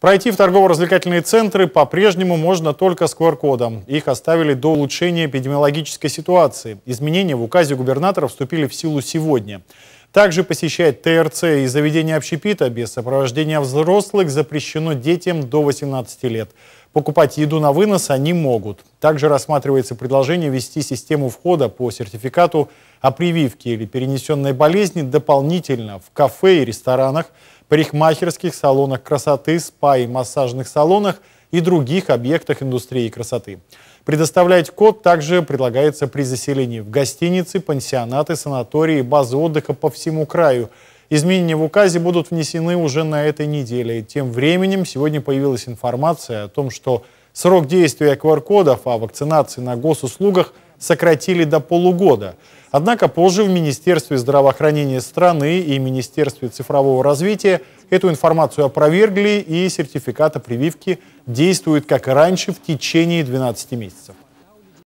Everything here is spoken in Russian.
Пройти в торгово-развлекательные центры по-прежнему можно только с QR-кодом. Их оставили до улучшения эпидемиологической ситуации. Изменения в указе губернатора вступили в силу сегодня. Также посещать ТРЦ и заведения общепита без сопровождения взрослых запрещено детям до 18 лет. Покупать еду на вынос они могут. Также рассматривается предложение ввести систему входа по сертификату о прививке или перенесенной болезни дополнительно в кафе и ресторанах, парикмахерских салонах красоты, спа и массажных салонах и других объектах индустрии красоты. Предоставлять код также предлагается при заселении в гостиницы, пансионаты, санатории, базы отдыха по всему краю. Изменения в указе будут внесены уже на этой неделе. Тем временем сегодня появилась информация о том, что срок действия QR-кодов о вакцинации на госуслугах – сократили до полугода. Однако позже в Министерстве здравоохранения страны и Министерстве цифрового развития эту информацию опровергли и сертификаты прививки действуют как и раньше в течение 12 месяцев.